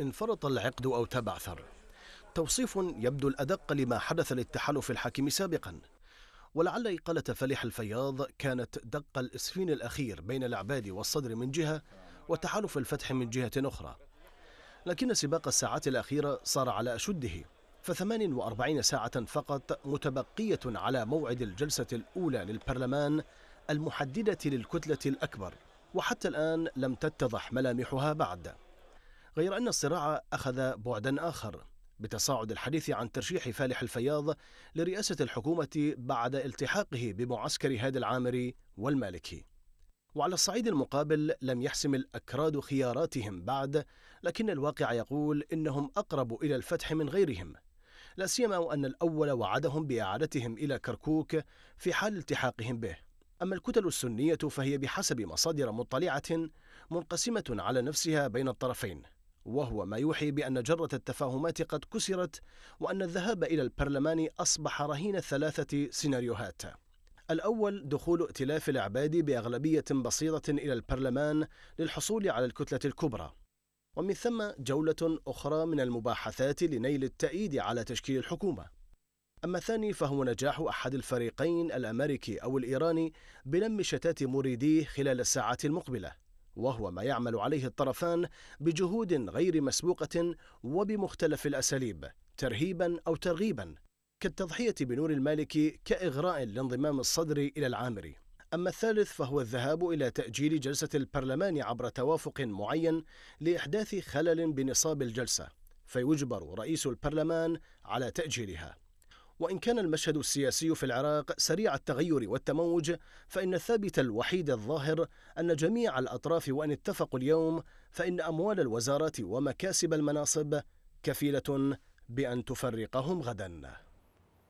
انفرط العقد أو تبعثر توصيف يبدو الأدق لما حدث للتحالف الحاكم سابقا ولعل إقالة فليح الفياض كانت دق الإسفين الأخير بين العباد والصدر من جهة وتحالف الفتح من جهة أخرى لكن سباق الساعات الأخيرة صار على أشده أشده ف48 ساعة فقط متبقية على موعد الجلسة الأولى للبرلمان المحددة للكتلة الأكبر وحتى الآن لم تتضح ملامحها بعد غير أن الصراع أخذ بعدا آخر بتصاعد الحديث عن ترشيح فالح الفياض لرئاسة الحكومة بعد التحاقه بمعسكر هادي العامري والمالكي وعلى الصعيد المقابل لم يحسم الأكراد خياراتهم بعد لكن الواقع يقول إنهم أقرب إلى الفتح من غيرهم لا سيما وأن الأول وعدهم بإعادتهم إلى كركوك في حال التحاقهم به أما الكتل السنية فهي بحسب مصادر مطلعة منقسمة على نفسها بين الطرفين وهو ما يوحي بأن جرة التفاهمات قد كسرت وأن الذهاب إلى البرلمان أصبح رهين ثلاثة سيناريوهات الأول دخول ائتلاف العباد بأغلبية بسيطة إلى البرلمان للحصول على الكتلة الكبرى ومن ثم جولة أخرى من المباحثات لنيل التأييد على تشكيل الحكومة أما الثاني فهو نجاح أحد الفريقين الأمريكي أو الإيراني بلم شتات مريديه خلال الساعات المقبلة وهو ما يعمل عليه الطرفان بجهود غير مسبوقه وبمختلف الاساليب ترهيبا او ترغيبا كالتضحيه بنور المالكي كاغراء لانضمام الصدر الى العامري اما الثالث فهو الذهاب الى تاجيل جلسه البرلمان عبر توافق معين لاحداث خلل بنصاب الجلسه فيجبر رئيس البرلمان على تاجيلها وإن كان المشهد السياسي في العراق سريع التغير والتموج فإن الثابت الوحيد الظاهر أن جميع الأطراف وإن اتفقوا اليوم فإن أموال الوزارات ومكاسب المناصب كفيلة بأن تفرقهم غداً